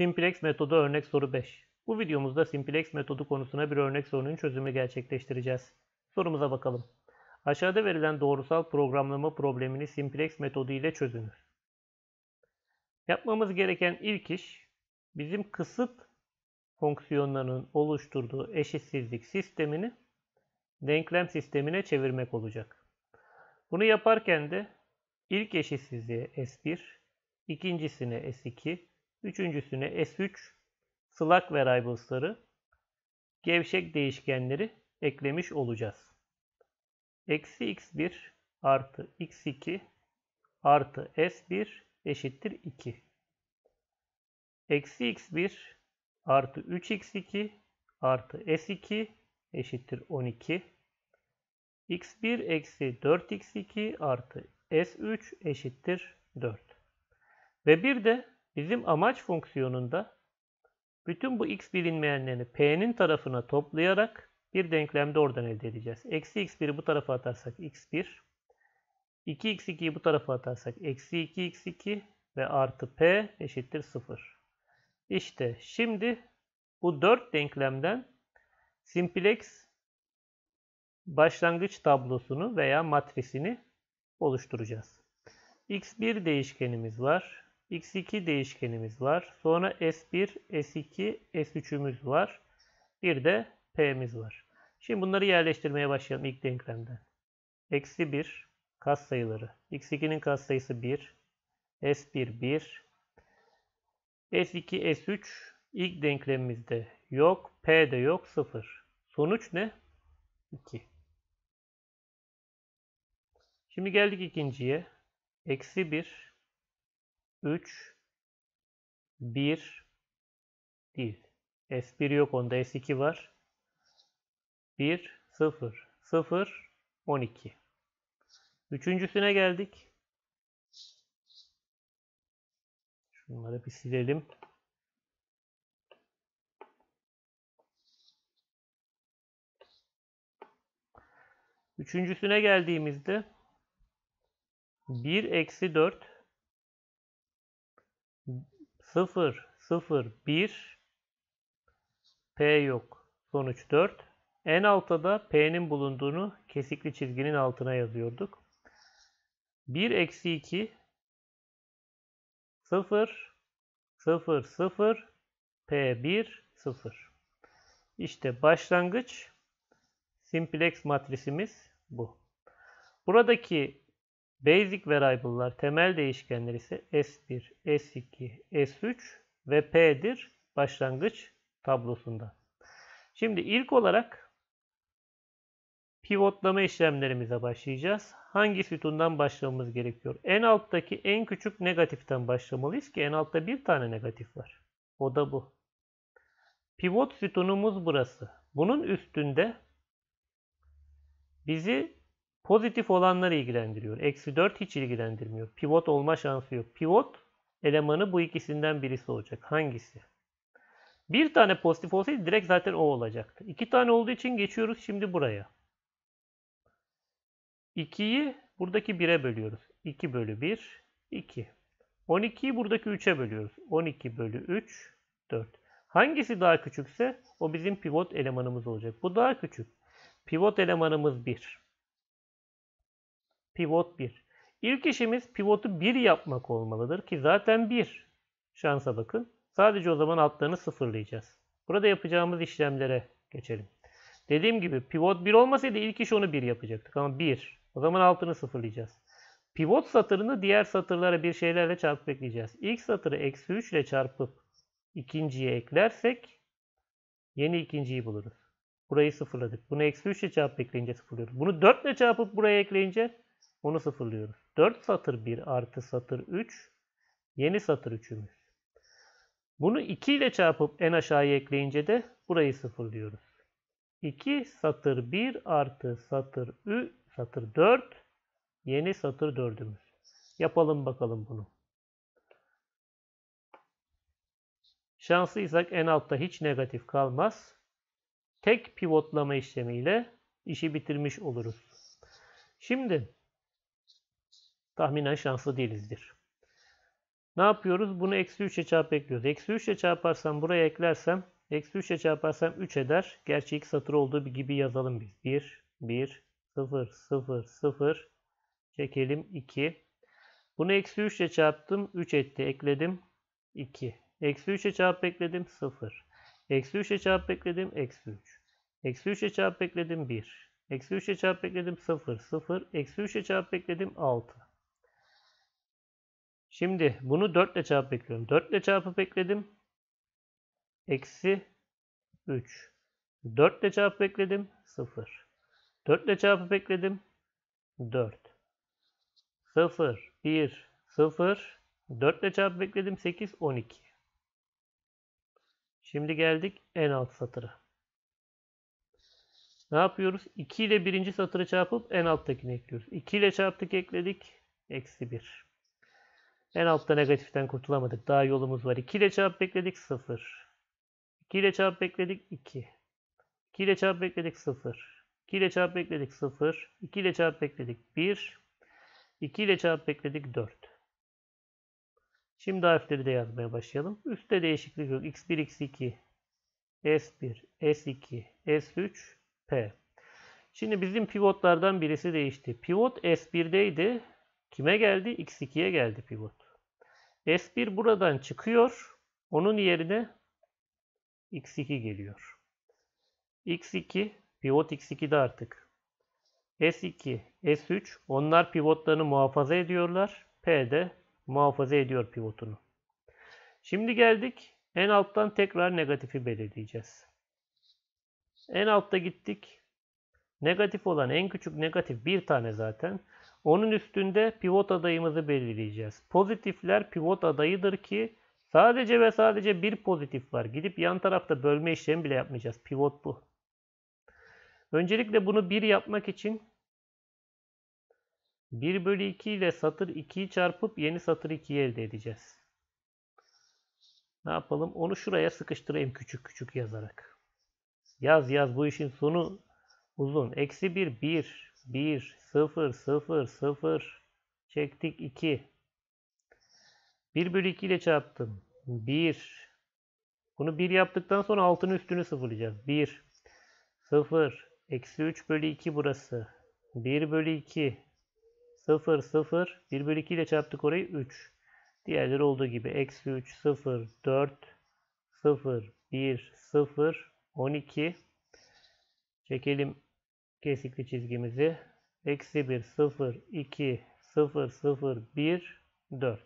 Simplex metodu örnek soru 5. Bu videomuzda simplex metodu konusuna bir örnek sorunun çözümü gerçekleştireceğiz. Sorumuza bakalım. Aşağıda verilen doğrusal programlama problemini simplex metodu ile çözünüz. Yapmamız gereken ilk iş bizim kısıt fonksiyonlarının oluşturduğu eşitsizlik sistemini denklem sistemine çevirmek olacak. Bunu yaparken de ilk eşitsizliğe S1, ikincisine S2, Üçüncüsüne S3 slug variables'ları gevşek değişkenleri eklemiş olacağız. Eksi x1 artı x2 artı s1 eşittir 2. Eksi x1 artı 3x2 artı s2 eşittir 12. x1 eksi 4x2 artı s3 eşittir 4. Ve bir de Bizim amaç fonksiyonunda bütün bu x bilinmeyenlerini p'nin tarafına toplayarak bir denklemde oradan elde edeceğiz. Eksi x1'i bu tarafa atarsak x1, 2x2'yi bu tarafa atarsak eksi 2x2 ve artı p eşittir 0. İşte şimdi bu 4 denklemden simplex başlangıç tablosunu veya matrisini oluşturacağız. x1 değişkenimiz var x2 değişkenimiz var. Sonra s1, s2, s3'ümüz var. Bir de p'miz var. Şimdi bunları yerleştirmeye başlayalım ilk denklemden. Eksi 1 kas sayıları. x2'nin kas sayısı 1. s1 1. s2, s3 ilk denklemimizde yok. p de yok 0. Sonuç ne? 2. Şimdi geldik ikinciye. Eksi 1 3 1 değil. S1 yok onda S2 var. 1 0 0 12. Üçüncüsüne geldik. Şunları bir silelim. Üçüncüsüne geldiğimizde 1 eksi 4 0, 0, 1. P yok. Sonuç 4. En altta da P'nin bulunduğunu kesikli çizginin altına yazıyorduk. 1 eksi 2 0 0 0 P1 0 İşte başlangıç simplex matrisimiz bu. Buradaki Basic variable'lar temel değişkenler ise S1, S2, S3 ve P'dir başlangıç tablosunda. Şimdi ilk olarak pivotlama işlemlerimize başlayacağız. Hangi sütundan başlamamız gerekiyor? En alttaki en küçük negatiften başlamalıyız ki en altta bir tane negatif var. O da bu. Pivot sütunumuz burası. Bunun üstünde bizi Pozitif olanları ilgilendiriyor. Eksi 4 hiç ilgilendirmiyor. Pivot olma şansı yok. Pivot elemanı bu ikisinden birisi olacak. Hangisi? Bir tane pozitif olsaydı direkt zaten o olacaktı. İki tane olduğu için geçiyoruz şimdi buraya. 2'yi buradaki 1'e bölüyoruz. 2 bölü 1, 2. 12'yi buradaki 3'e bölüyoruz. 12 bölü 3, 4. Hangisi daha küçükse o bizim pivot elemanımız olacak. Bu daha küçük. Pivot elemanımız 1 pivot 1. İlk işimiz pivotu 1 yapmak olmalıdır ki zaten 1. Şansa bakın. Sadece o zaman altlarını sıfırlayacağız. Burada yapacağımız işlemlere geçelim. Dediğim gibi pivot 1 olmasaydı ilk iş onu 1 yapacaktık ama 1. O zaman altını sıfırlayacağız. Pivot satırını diğer satırlara bir şeylerle çarpıp ekleyeceğiz. İlk satırı eksi 3 ile çarpıp ikinciye eklersek yeni ikinciyi buluruz. Burayı sıfırladık. Bunu eksi 3 ile çarpıp ekleyince sıfırlıyoruz. Bunu 4 ile çarpıp buraya ekleyince onu sıfırlıyoruz. 4 satır 1 artı satır 3 yeni satır 3'ümüz. Bunu 2 ile çarpıp en aşağıya ekleyince de burayı sıfırlıyoruz. 2 satır 1 artı satır 3 satır 4 yeni satır 4'ümüz. Yapalım bakalım bunu. Şanslıysak en altta hiç negatif kalmaz. Tek pivotlama işlemiyle işi bitirmiş oluruz. Şimdi tahminen şanslı değilizdir. Ne yapıyoruz? Bunu eksi 3'e çarp ekliyoruz. Eksi 3'e çarparsam buraya eklersem eksi 3'e çarparsam 3 eder. Gerçi ilk satır olduğu gibi yazalım biz. 1, 1, 0, 0, 0 çekelim 2. Bunu eksi 3 çarptım. 3 etti. Ekledim. 2. Eksi 3 çarp ekledim. 0. Eksi 3 çarp ekledim. Eksi 3. Eksi 3 çarp ekledim. 1. Eksi 3 çarp ekledim. 0. 0. Eksi 3 çarp ekledim. 6. Şimdi bunu 4 ile çarp bekliyorum. 4 ile çarpıp bekledim. Eksi 3. 4 ile çarpıp bekledim. 0. 4 ile çarpıp bekledim. 4. 0, 1, 0. 4 ile çarpıp bekledim. 8, 12. Şimdi geldik en alt satıra. Ne yapıyoruz? 2 ile birinci satırı çarpıp en alttakini ekliyoruz. 2 ile çarptık ekledik. Eksi 1. En altta negatiften kurtulamadık. Daha yolumuz var. 2 ile çarp bekledik 0. 2 ile çarp bekledik 2. 2 ile çarp bekledik 0. 2 ile çarp bekledik 0. 2 ile çarp bekledik 1. 2 ile çarp bekledik 4. Şimdi harfleri de yazmaya başlayalım. Üstte değişiklik yok. X1, X2, S1, S2, S3, P. Şimdi bizim pivotlardan birisi değişti. Pivot S1'deydi. Kime geldi? X2'ye geldi pivot. S1 buradan çıkıyor. Onun yerine X2 geliyor. X2 pivot X2'de artık. S2, S3 onlar pivotlarını muhafaza ediyorlar. P de muhafaza ediyor pivotunu. Şimdi geldik en alttan tekrar negatifi belirleyeceğiz. En altta gittik. Negatif olan en küçük negatif bir tane zaten. Onun üstünde pivot adayımızı belirleyeceğiz. Pozitifler pivot adayıdır ki sadece ve sadece bir pozitif var. Gidip yan tarafta bölme işlemi bile yapmayacağız. Pivot bu. Öncelikle bunu 1 yapmak için 1 bölü 2 ile satır 2'yi çarpıp yeni satır 2'yi elde edeceğiz. Ne yapalım? Onu şuraya sıkıştırayım küçük küçük yazarak. Yaz yaz bu işin sonu uzun. Eksi 1, 1. 1, 0, 0, 0. Çektik 2. 1 bölü 2 ile çarptım. 1. Bunu 1 yaptıktan sonra altını üstünü sıfırlayacağız. 1, 0, eksi 3 bölü 2 burası. 1 bölü 2, 0, 0. 1 bölü 2 ile çarptık orayı 3. Diğerleri olduğu gibi eksi 3, 0, 4, 0, 1, 0, 12. Çekelim kesikli çizgimizi eksi 1 0 2 0 0 1 4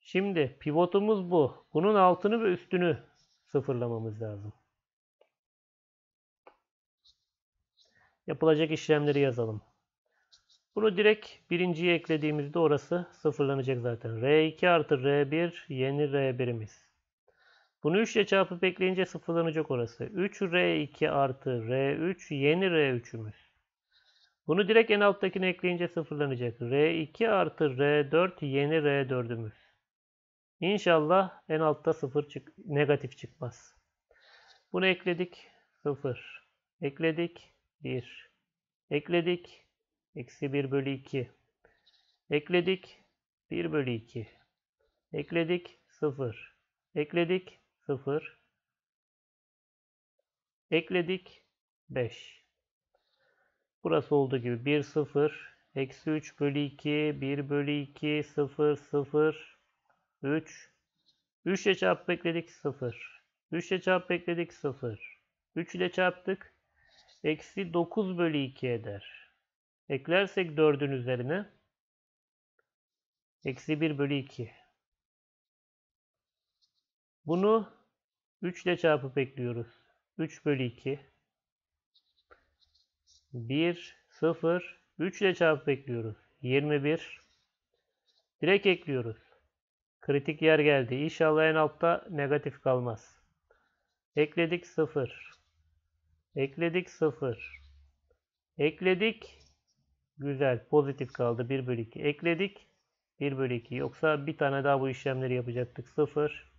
Şimdi pivotumuz bu. Bunun altını ve üstünü sıfırlamamız lazım. Yapılacak işlemleri yazalım. Bunu direkt birinciye eklediğimizde orası sıfırlanacak zaten. R2 artı R1 yeni R1'imiz. Bunu 3 ile çarpıp ekleyince sıfırlanacak orası. 3R2 artı R3 yeni R3'ümüz. Bunu direkt en alttakine ekleyince sıfırlanacak. R2 artı R4 yeni R4'ümüz. İnşallah en altta sıfır çık negatif çıkmaz. Bunu ekledik. 0. Ekledik. 1. Ekledik. Eksi 1 bölü 2. Ekledik. 1 bölü 2. Ekledik. 0. Ekledik. 0 ekledik 5 burası olduğu gibi 1 0 eksi 3 bölü 2 1 bölü 2 0 0 3 3 ile çarp ekledik 0 3 ile çarp ekledik 0 3 ile çarptık eksi 9 bölü 2 eder eklersek 4'ün üzerine eksi 1 bölü 2 bunu 3 ile çarpıp ekliyoruz. 3 bölü 2. 1, 0, 3 ile çarpıp ekliyoruz. 21. Direkt ekliyoruz. Kritik yer geldi. İnşallah en altta negatif kalmaz. Ekledik 0. Ekledik 0. Ekledik. Güzel. Pozitif kaldı. 1 bölü 2. Ekledik. 1 bölü 2. Yoksa bir tane daha bu işlemleri yapacaktık. 0.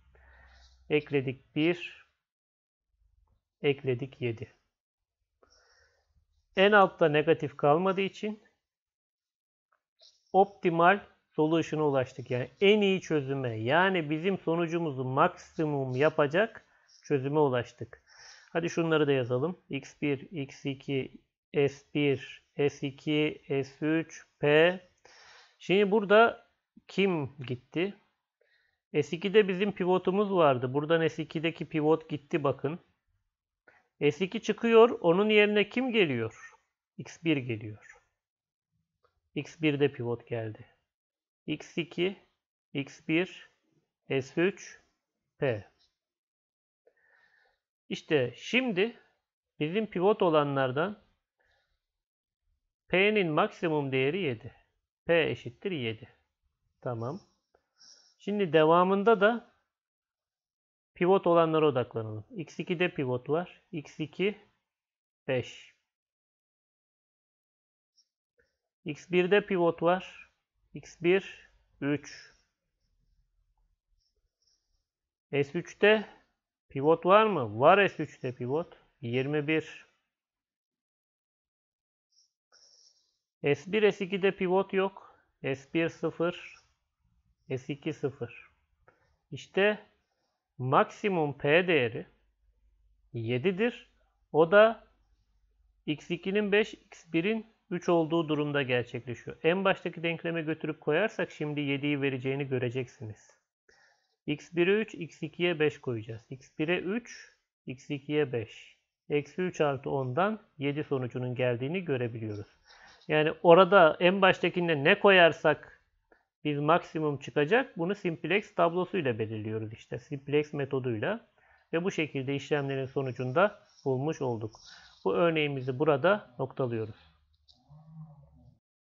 Ekledik 1. Ekledik 7. En altta negatif kalmadığı için optimal solution'a ulaştık. Yani en iyi çözüme yani bizim sonucumuzu maksimum yapacak çözüme ulaştık. Hadi şunları da yazalım. x1, x2, s1, s2, s3, p. Şimdi burada kim gitti? S2'de bizim pivotumuz vardı. Buradan S2'deki pivot gitti bakın. S2 çıkıyor. Onun yerine kim geliyor? X1 geliyor. X1'de pivot geldi. X2, X1, S3, P. İşte şimdi bizim pivot olanlardan P'nin maksimum değeri 7. P eşittir 7. Tamam. Şimdi devamında da pivot olanlara odaklanalım. X2'de pivot var. X2 5. X1'de pivot var. X1 3. S3'te pivot var mı? Var S3'te pivot. 21. S1 S2'de pivot yok. S1 0. S2 0. İşte maksimum P değeri 7'dir. O da x2'nin 5, x1'in 3 olduğu durumda gerçekleşiyor. En baştaki denkleme götürüp koyarsak şimdi 7'yi vereceğini göreceksiniz. x1'e 3, x2'ye 5 koyacağız. x1'e 3, x2'ye 5. Eksi 3 artı 10'dan 7 sonucunun geldiğini görebiliyoruz. Yani orada en baştakinde ne koyarsak biz maksimum çıkacak. Bunu simplex tablosuyla belirliyoruz işte. Simplex metoduyla. Ve bu şekilde işlemlerin sonucunda bulmuş olduk. Bu örneğimizi burada noktalıyoruz.